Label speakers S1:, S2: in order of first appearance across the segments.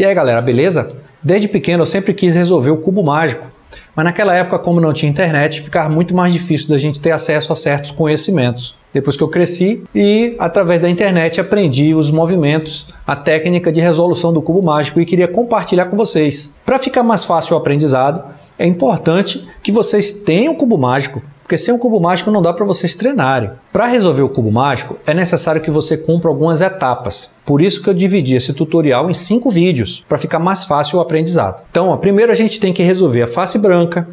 S1: E aí galera, beleza? Desde pequeno eu sempre quis resolver o cubo mágico, mas naquela época, como não tinha internet, ficava muito mais difícil da gente ter acesso a certos conhecimentos. Depois que eu cresci e através da internet aprendi os movimentos, a técnica de resolução do cubo mágico e queria compartilhar com vocês. Para ficar mais fácil o aprendizado, é importante que vocês tenham o cubo mágico, porque sem o um cubo mágico não dá para vocês treinarem. Para resolver o cubo mágico, é necessário que você cumpra algumas etapas. Por isso que eu dividi esse tutorial em cinco vídeos, para ficar mais fácil o aprendizado. Então, ó, primeiro a gente tem que resolver a face branca,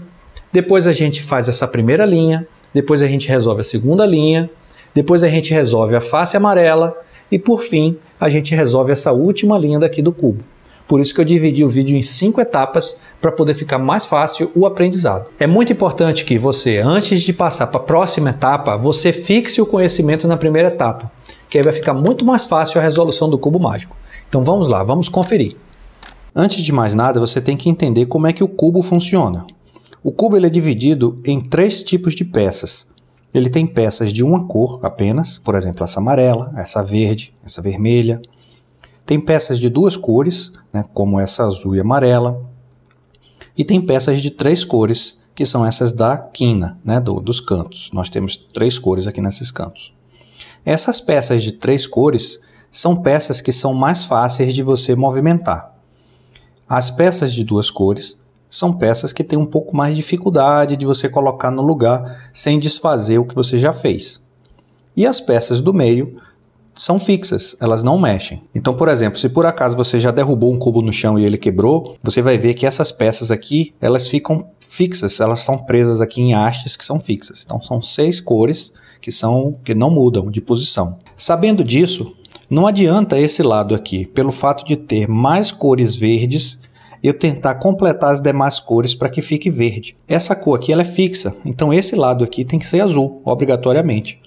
S1: depois a gente faz essa primeira linha, depois a gente resolve a segunda linha, depois a gente resolve a face amarela e por fim a gente resolve essa última linha daqui do cubo. Por isso que eu dividi o vídeo em cinco etapas para poder ficar mais fácil o aprendizado. É muito importante que você, antes de passar para a próxima etapa, você fixe o conhecimento na primeira etapa, que aí vai ficar muito mais fácil a resolução do cubo mágico. Então vamos lá, vamos conferir. Antes de mais nada, você tem que entender como é que o cubo funciona. O cubo ele é dividido em três tipos de peças. Ele tem peças de uma cor apenas, por exemplo, essa amarela, essa verde, essa vermelha, tem peças de duas cores, né, como essa azul e amarela, e tem peças de três cores, que são essas da quina, né, do, dos cantos. Nós temos três cores aqui nesses cantos. Essas peças de três cores são peças que são mais fáceis de você movimentar. As peças de duas cores são peças que têm um pouco mais de dificuldade de você colocar no lugar sem desfazer o que você já fez. E as peças do meio são fixas, elas não mexem. Então, por exemplo, se por acaso você já derrubou um cubo no chão e ele quebrou, você vai ver que essas peças aqui, elas ficam fixas, elas são presas aqui em hastes que são fixas. Então, são seis cores que são que não mudam de posição. Sabendo disso, não adianta esse lado aqui, pelo fato de ter mais cores verdes, eu tentar completar as demais cores para que fique verde. Essa cor aqui ela é fixa, então esse lado aqui tem que ser azul, obrigatoriamente.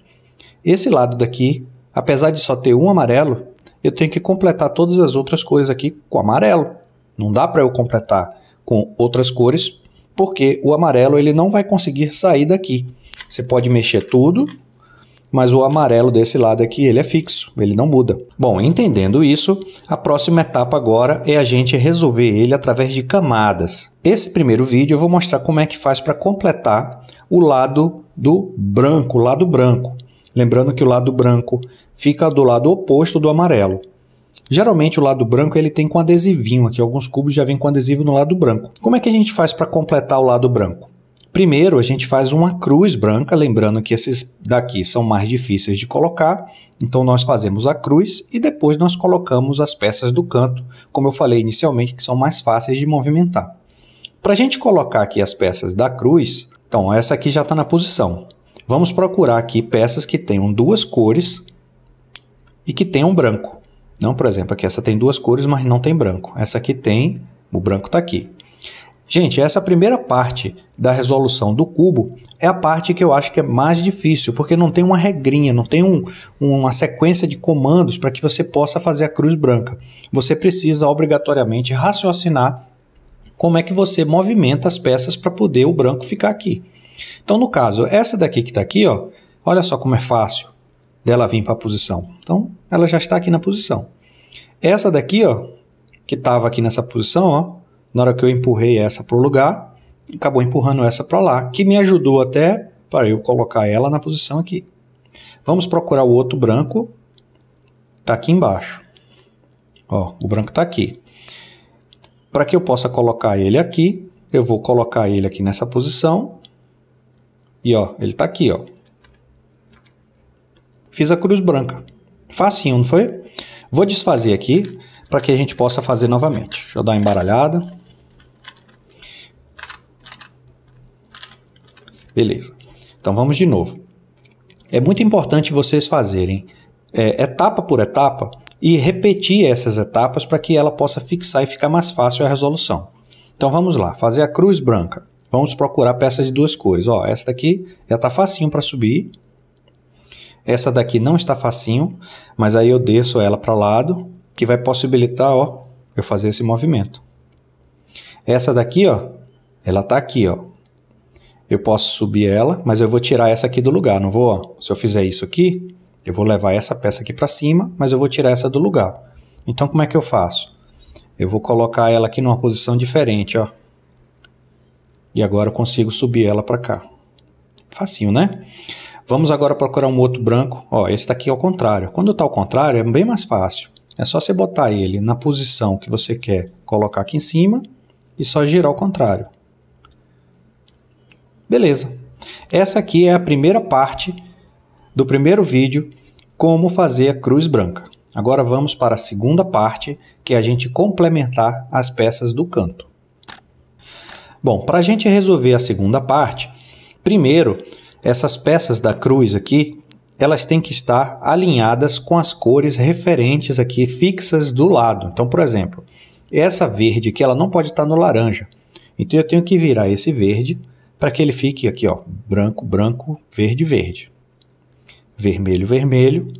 S1: Esse lado daqui Apesar de só ter um amarelo, eu tenho que completar todas as outras cores aqui com amarelo. Não dá para eu completar com outras cores, porque o amarelo ele não vai conseguir sair daqui. Você pode mexer tudo, mas o amarelo desse lado aqui ele é fixo, ele não muda. Bom, entendendo isso, a próxima etapa agora é a gente resolver ele através de camadas. Esse primeiro vídeo eu vou mostrar como é que faz para completar o lado do branco, o lado branco lembrando que o lado branco fica do lado oposto do amarelo. Geralmente o lado branco ele tem com adesivinho, aqui alguns cubos já vêm com adesivo no lado branco. Como é que a gente faz para completar o lado branco? Primeiro a gente faz uma cruz branca, lembrando que esses daqui são mais difíceis de colocar, então nós fazemos a cruz e depois nós colocamos as peças do canto, como eu falei inicialmente, que são mais fáceis de movimentar. Para a gente colocar aqui as peças da cruz, então essa aqui já está na posição. Vamos procurar aqui peças que tenham duas cores e que tenham branco. Não, por exemplo, aqui essa tem duas cores, mas não tem branco. Essa aqui tem, o branco está aqui. Gente, essa primeira parte da resolução do cubo é a parte que eu acho que é mais difícil, porque não tem uma regrinha, não tem um, uma sequência de comandos para que você possa fazer a cruz branca. Você precisa obrigatoriamente raciocinar como é que você movimenta as peças para poder o branco ficar aqui. Então, no caso, essa daqui que está aqui, ó, olha só como é fácil dela vir para a posição. Então, ela já está aqui na posição. Essa daqui, ó, que estava aqui nessa posição, ó, na hora que eu empurrei essa para o lugar, acabou empurrando essa para lá, que me ajudou até para eu colocar ela na posição aqui. Vamos procurar o outro branco, está aqui embaixo. Ó, o branco está aqui. Para que eu possa colocar ele aqui, eu vou colocar ele aqui nessa posição, e ó, ele tá aqui, ó. Fiz a cruz branca. Facinho, não foi? Vou desfazer aqui para que a gente possa fazer novamente. Deixa eu dar uma embaralhada. Beleza. Então vamos de novo. É muito importante vocês fazerem é, etapa por etapa e repetir essas etapas para que ela possa fixar e ficar mais fácil a resolução. Então vamos lá, fazer a cruz branca. Vamos procurar peças de duas cores. Ó, essa daqui já está facinho para subir. Essa daqui não está facinho, mas aí eu desço ela para o lado, que vai possibilitar, ó, eu fazer esse movimento. Essa daqui, ó, ela está aqui, ó. Eu posso subir ela, mas eu vou tirar essa aqui do lugar, não vou? Ó. Se eu fizer isso aqui, eu vou levar essa peça aqui para cima, mas eu vou tirar essa do lugar. Então, como é que eu faço? Eu vou colocar ela aqui numa posição diferente, ó. E agora eu consigo subir ela para cá. Facinho, né? Vamos agora procurar um outro branco. Ó, esse daqui é ao contrário. Quando está ao contrário, é bem mais fácil. É só você botar ele na posição que você quer colocar aqui em cima e só girar ao contrário. Beleza. Essa aqui é a primeira parte do primeiro vídeo, como fazer a cruz branca. Agora vamos para a segunda parte, que é a gente complementar as peças do canto. Bom, para a gente resolver a segunda parte, primeiro, essas peças da cruz aqui, elas têm que estar alinhadas com as cores referentes aqui fixas do lado. Então, por exemplo, essa verde aqui, ela não pode estar no laranja. Então, eu tenho que virar esse verde para que ele fique aqui, ó, branco, branco, verde, verde. Vermelho, vermelho,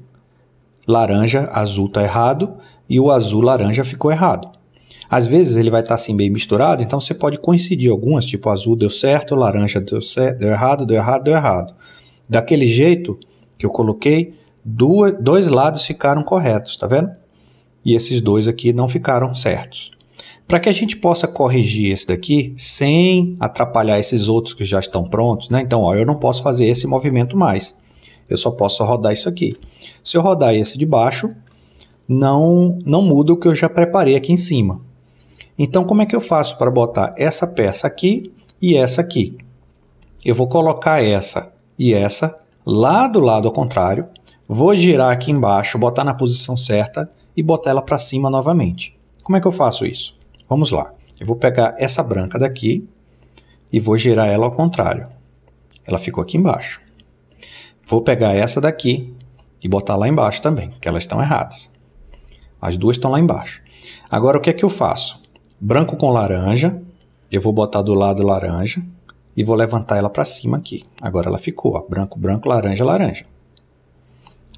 S1: laranja, azul está errado e o azul laranja ficou errado. Às vezes ele vai estar tá, assim bem misturado, então você pode coincidir algumas, tipo azul deu certo, laranja deu, certo, deu errado, deu errado, deu errado. Daquele jeito que eu coloquei, duas, dois lados ficaram corretos, tá vendo? E esses dois aqui não ficaram certos. Para que a gente possa corrigir esse daqui sem atrapalhar esses outros que já estão prontos, né? Então, ó, eu não posso fazer esse movimento mais. Eu só posso rodar isso aqui. Se eu rodar esse de baixo, não, não muda o que eu já preparei aqui em cima. Então, como é que eu faço para botar essa peça aqui e essa aqui? Eu vou colocar essa e essa lá do lado ao contrário, vou girar aqui embaixo, botar na posição certa e botar ela para cima novamente. Como é que eu faço isso? Vamos lá. Eu vou pegar essa branca daqui e vou girar ela ao contrário. Ela ficou aqui embaixo. Vou pegar essa daqui e botar lá embaixo também, que elas estão erradas. As duas estão lá embaixo. Agora, o que é que eu faço? branco com laranja. Eu vou botar do lado laranja e vou levantar ela para cima aqui. Agora ela ficou, ó, branco, branco, laranja, laranja.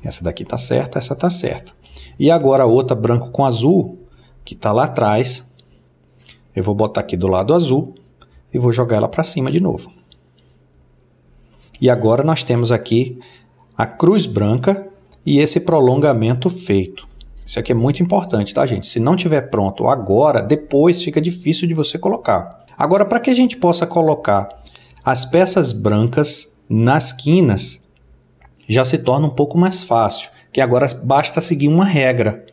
S1: Essa daqui tá certa, essa tá certa. E agora a outra branco com azul, que tá lá atrás, eu vou botar aqui do lado azul e vou jogar ela para cima de novo. E agora nós temos aqui a cruz branca e esse prolongamento feito. Isso aqui é muito importante, tá, gente? Se não tiver pronto agora, depois fica difícil de você colocar. Agora, para que a gente possa colocar as peças brancas nas quinas, já se torna um pouco mais fácil, que agora basta seguir uma regra.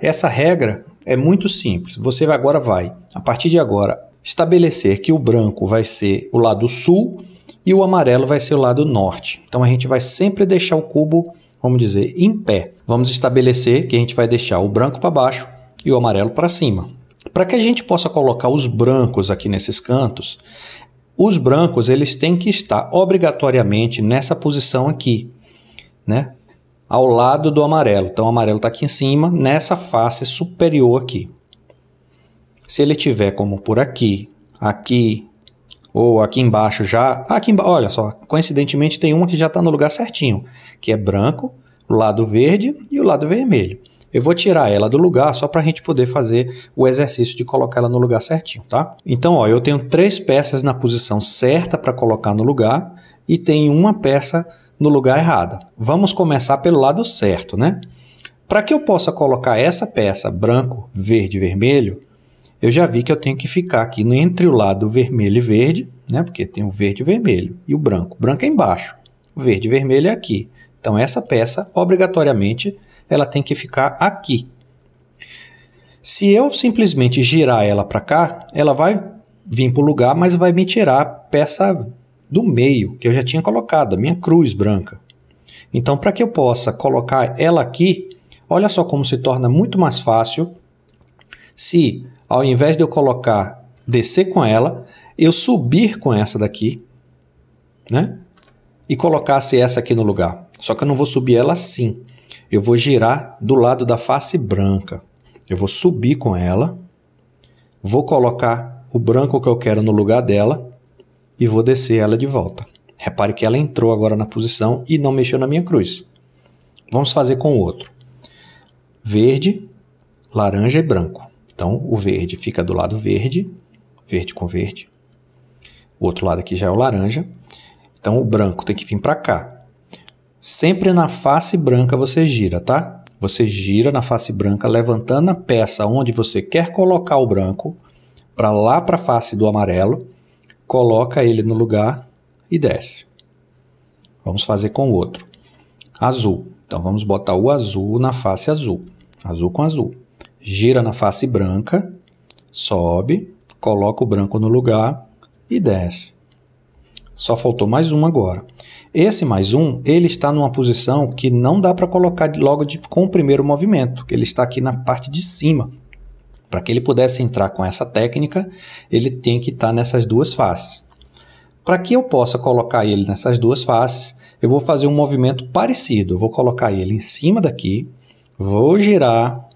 S1: Essa regra é muito simples. Você agora vai, a partir de agora, estabelecer que o branco vai ser o lado sul e o amarelo vai ser o lado norte. Então a gente vai sempre deixar o cubo vamos dizer, em pé. Vamos estabelecer que a gente vai deixar o branco para baixo e o amarelo para cima. Para que a gente possa colocar os brancos aqui nesses cantos, os brancos eles têm que estar obrigatoriamente nessa posição aqui, né? Ao lado do amarelo. Então o amarelo está aqui em cima, nessa face superior aqui. Se ele tiver como por aqui, aqui, ou aqui embaixo já. Aqui emba... Olha só, coincidentemente tem uma que já está no lugar certinho, que é branco, o lado verde e o lado vermelho. Eu vou tirar ela do lugar só para a gente poder fazer o exercício de colocar ela no lugar certinho, tá? Então, ó, eu tenho três peças na posição certa para colocar no lugar e tem uma peça no lugar errada. Vamos começar pelo lado certo, né? Para que eu possa colocar essa peça branco, verde e vermelho, eu já vi que eu tenho que ficar aqui entre o lado vermelho e verde, né? Porque tem o verde e o vermelho e o branco. O branco é embaixo, o verde e vermelho é aqui. Então essa peça, obrigatoriamente, ela tem que ficar aqui. Se eu simplesmente girar ela para cá, ela vai vir para o lugar, mas vai me tirar a peça do meio que eu já tinha colocado, a minha cruz branca. Então, para que eu possa colocar ela aqui, olha só como se torna muito mais fácil se ao invés de eu colocar descer com ela, eu subir com essa daqui, né? E colocasse essa aqui no lugar. Só que eu não vou subir ela assim. Eu vou girar do lado da face branca. Eu vou subir com ela, vou colocar o branco que eu quero no lugar dela e vou descer ela de volta. Repare que ela entrou agora na posição e não mexeu na minha cruz. Vamos fazer com o outro. Verde, laranja e branco. Então, o verde fica do lado verde, verde com verde. O outro lado aqui já é o laranja. Então, o branco tem que vir para cá. Sempre na face branca você gira, tá? Você gira na face branca, levantando a peça onde você quer colocar o branco, para lá para a face do amarelo, coloca ele no lugar e desce. Vamos fazer com o outro. Azul. Então, vamos botar o azul na face azul. Azul com azul gira na face branca, sobe, coloca o branco no lugar e desce. Só faltou mais um agora. Esse mais um, ele está numa posição que não dá para colocar logo de, com o primeiro movimento, que ele está aqui na parte de cima. Para que ele pudesse entrar com essa técnica, ele tem que estar tá nessas duas faces. Para que eu possa colocar ele nessas duas faces, eu vou fazer um movimento parecido. Eu vou colocar ele em cima daqui, vou girar,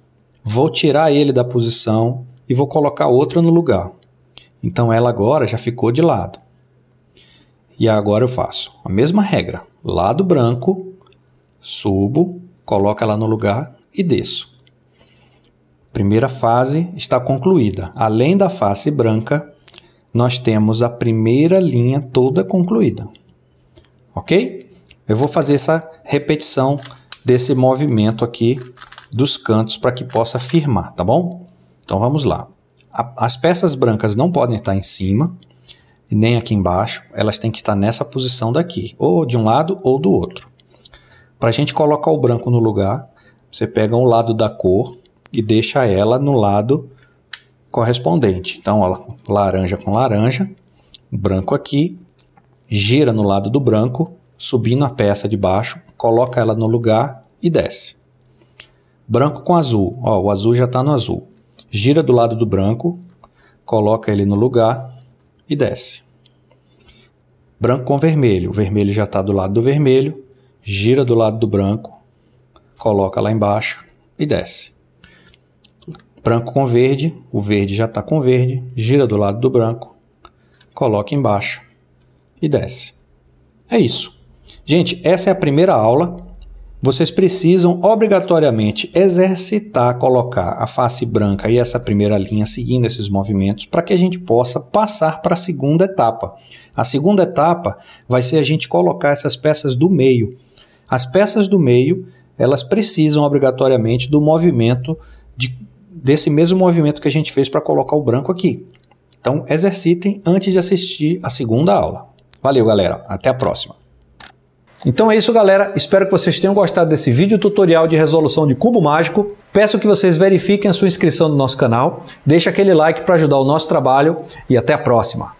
S1: vou tirar ele da posição e vou colocar outra no lugar. Então ela agora já ficou de lado. E agora eu faço a mesma regra: lado branco, subo, coloco ela no lugar e desço. Primeira fase está concluída. Além da face branca, nós temos a primeira linha toda concluída. Ok? Eu vou fazer essa repetição desse movimento aqui dos cantos para que possa firmar, tá bom? Então vamos lá. A, as peças brancas não podem estar em cima, nem aqui embaixo, elas têm que estar nessa posição daqui, ou de um lado ou do outro. Para a gente colocar o branco no lugar, você pega um lado da cor e deixa ela no lado correspondente. Então, ó, laranja com laranja, branco aqui, gira no lado do branco, subindo a peça de baixo, coloca ela no lugar e desce branco com azul. Ó, o azul já está no azul. Gira do lado do branco, coloca ele no lugar e desce. Branco com vermelho. O vermelho já está do lado do vermelho. Gira do lado do branco, coloca lá embaixo e desce. Branco com verde. O verde já está com verde. Gira do lado do branco, coloca embaixo e desce. É isso. Gente, essa é a primeira aula vocês precisam obrigatoriamente exercitar, colocar a face branca e essa primeira linha seguindo esses movimentos para que a gente possa passar para a segunda etapa. A segunda etapa vai ser a gente colocar essas peças do meio. As peças do meio, elas precisam obrigatoriamente do movimento de, desse mesmo movimento que a gente fez para colocar o branco aqui. Então, exercitem antes de assistir a segunda aula. Valeu, galera. Até a próxima. Então é isso, galera. Espero que vocês tenham gostado desse vídeo tutorial de resolução de cubo mágico. Peço que vocês verifiquem a sua inscrição no nosso canal, deixe aquele like para ajudar o nosso trabalho e até a próxima.